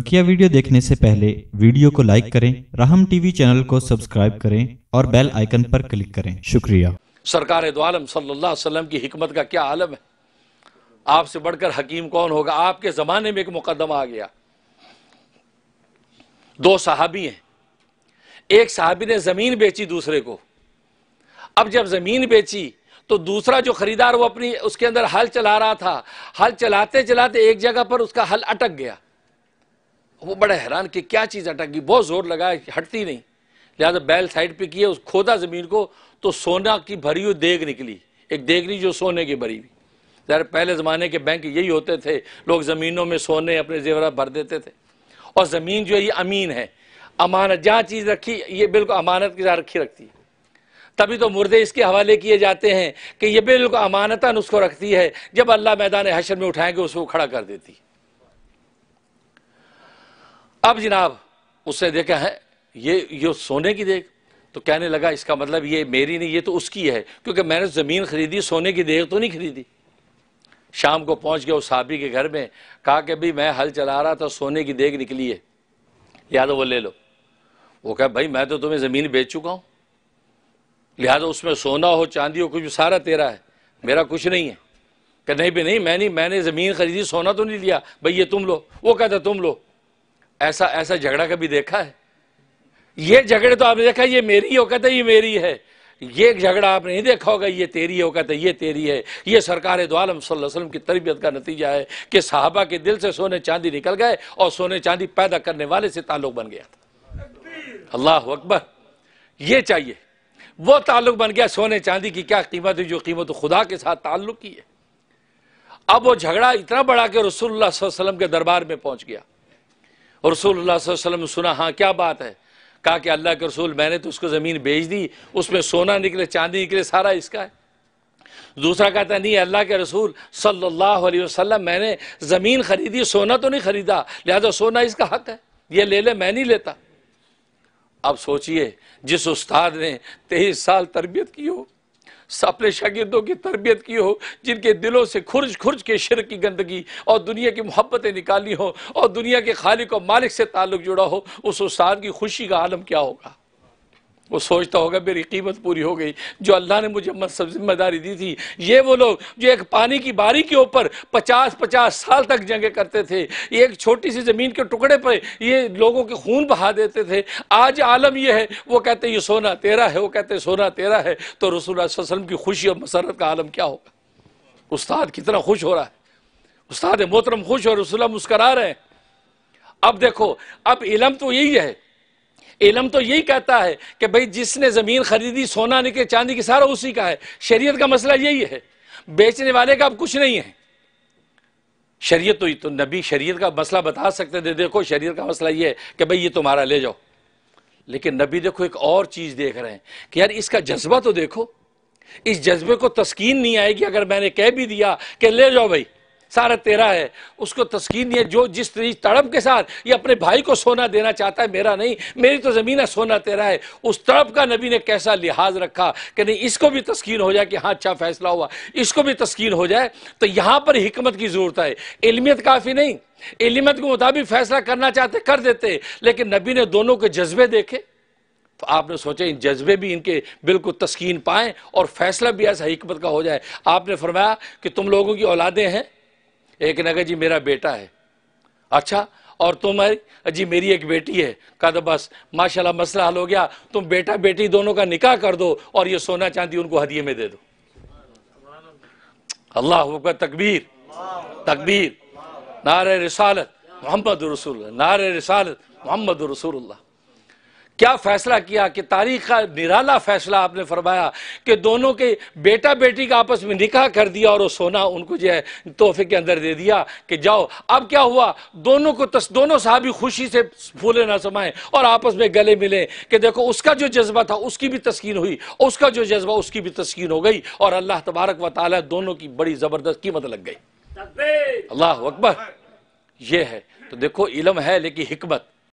बकिया वीडियो देखने से पहले वीडियो को लाइक करें राहम टीवी चैनल को सब्सक्राइब करें और बेल आइकन पर क्लिक करें शुक्रिया सरकार सल्लाम की हिकमत का क्या आलम है आपसे बढ़कर हकीम कौन होगा आपके ज़माने में एक मुकदमा आ गया दो सहाबी हैं एक साहबी ने ज़मीन बेची दूसरे को अब जब ज़मीन बेची तो दूसरा जो खरीदार वो अपनी उसके अंदर हल चला रहा था हल चलाते चलाते एक जगह पर उसका हल अटक गया वो बड़ा हैरान कि क्या चीज़ अटक गई बहुत ज़ोर लगा हटती नहीं लिहाजा बैल साइड पे किए उस खोदा ज़मीन को तो सोना की भरी हुई देग निकली एक देगनी जो सोने की भरी हुई जरा पहले ज़माने के बैंक यही होते थे लोग ज़मीनों में सोने अपने जेवरा भर देते थे और ज़मीन जो है ये अमीन है अमानत जहाँ चीज़ रखी ये बिल्कुल अमानत की जहाँ रखी रखती है तभी तो मुर्दे इसके हवाले किए जाते हैं कि ये बिल्कुल अमानता उसको रखती है जब अल्लाह मैदान हशर में उठाएंगे उसको खड़ा कर देती है अब जनाब उसने देखा है ये ये सोने की देख तो कहने लगा इसका मतलब ये मेरी नहीं ये तो उसकी है क्योंकि मैंने ज़मीन खरीदी सोने की देख तो नहीं खरीदी शाम को पहुंच गया उस साबी के घर में कहा कि भाई मैं हल चला रहा था सोने की देख निकली है लिहाजा वो ले लो वो कह भाई मैं तो तुम्हें ज़मीन बेच चुका हूँ लिहाजा उसमें सोना हो चांदी हो कुछ सारा तेरा है मेरा कुछ नहीं है कह नहीं भी नहीं मैं नहीं मैंने ज़मीन खरीदी सोना तो नहीं लिया भाई ये तुम लो वो कहता तुम लो ऐसा ऐसा झगड़ा कभी देखा है ये झगड़े तो आपने देखा ये मेरी औकत है ये मेरी है ये झगड़ा आपने नहीं देखा होगा ये तेरी औकत है ये तेरी है ये सरकार दो तो आलम सल्लम की तरबियत का नतीजा है कि साहबा के दिल से सोने चांदी निकल गए और सोने चांदी पैदा करने वाले से ताल्लुक बन गया था अल्लाह अकबर ये चाहिए वो ताल्लुक बन गया सोने चांदी की क्या कीमत है जो कीमत खुदा के साथ ताल्लुक की है अब वो झगड़ा इतना बड़ा कि रसुल्ला वसलम के दरबार में पहुंच गया और रसूल वसल्लम सुना हाँ क्या बात है कहा कि अल्लाह के रसूल मैंने तो उसको ज़मीन बेच दी उसमें सोना निकले चांदी निकले सारा इसका है दूसरा कहता नहीं अल्लाह के रसूल सल्लल्लाहु अलैहि वसल्लम मैंने ज़मीन ख़रीदी सोना तो नहीं ख़रीदा लिहाजा सोना इसका हक है ये ले ले मैं नहीं लेता अब सोचिए जिस उस्ताद ने तेईस साल तरबियत की हो अपने शागिर्दों की तरबियत की हो जिनके दिलों से खुरज खुरज के शर की गंदगी और दुनिया की मोहब्बतें निकाली हो और दुनिया के खालिक और मालिक से ताल्लुक़ जुड़ा हो उस उस्ताद की खुशी का आलम क्या होगा वो सोचता होगा मेरी कीमत पूरी हो गई जो अल्लाह ने मुझे जिम्मेदारी दी थी ये वो लोग जो एक पानी की बारी के ऊपर पचास पचास साल तक जंगे करते थे ये एक छोटी सी ज़मीन के टुकड़े पर ये लोगों के खून बहा देते थे आज आलम यह है वो कहते ये सोना तेरा है वो कहते सोना तेरा है तो रसूल वसलम की खुशी और मसरत का आलम क्या होगा उस्ताद कितना खुश हो रहा है उस्ताद मोहतरम खुश और रसुल्ला मुस्करा रहे हैं अब देखो अब इलम तो यही है इलम तो यही कहता है कि भाई जिसने ज़मीन खरीदी सोना निकले चांदी की सारा उसी का है शरीयत का मसला यही है बेचने वाले का अब कुछ नहीं है शरीयत तो, तो नबी शरीयत का मसला बता सकते थे देखो शरीयत का मसला ये है कि भाई ये तुम्हारा ले जाओ लेकिन नबी देखो एक और चीज़ देख रहे हैं कि यार इसका जज्बा तो देखो इस जज्बे को तस्कीन नहीं आएगी अगर मैंने कह भी दिया कि ले जाओ भाई सारा तेरा है उसको तस्कीन दिए जो जिस तड़प के साथ ये अपने भाई को सोना देना चाहता है मेरा नहीं मेरी तो ज़मीन है सोना तेरा है उस तड़प का नबी ने कैसा लिहाज रखा कि नहीं इसको भी तस्कीन हो जाए कि हाँ अच्छा फैसला हुआ इसको भी तस्कीन हो जाए तो यहाँ पर हमत की ज़रूरत है इलमियत काफ़ी नहीं इलमियत के मुताबिक फ़ैसला करना चाहते कर देते लेकिन नबी ने दोनों के जज्बे देखे तो आपने सोचा इन जज्बे भी इनके बिल्कुल तस्कीन पाएँ और फ़ैसला भी ऐसा हमत का हो जाए आपने फरमाया कि तुम लोगों की औलादें हैं एक ने कहा जी मेरा बेटा है अच्छा और तुम जी मेरी एक बेटी है कहा तो बस माशाल्लाह मसला हल हो गया तुम बेटा बेटी दोनों का निकाह कर दो और ये सोना चांदी उनको हदिये में दे दो अल्लाह का तकबीर तकबीर नारे रसालत मोहम्मद रसूल नारे रसालत मोहम्मद रसूलुल्लाह क्या फैसला किया कि तारीख का निराला फैसला आपने फरमाया कि दोनों के बेटा बेटी का आपस में निकाह कर दिया और वो सोना उनको जो है तोहफे के अंदर दे दिया कि जाओ अब क्या हुआ दोनों को तस, दोनों साहबी खुशी से फूले ना समाये और आपस में गले मिले कि देखो उसका जो जज्बा था उसकी भी तस्कीन हुई उसका जो जज्बा उसकी भी तस्कीन हो गई और अल्लाह तबारक व ताली दोनों की बड़ी ज़बरदस्त कीमत लग गई अल्लाह अकबर ये है तो देखो इलम है लेकिन हिकमत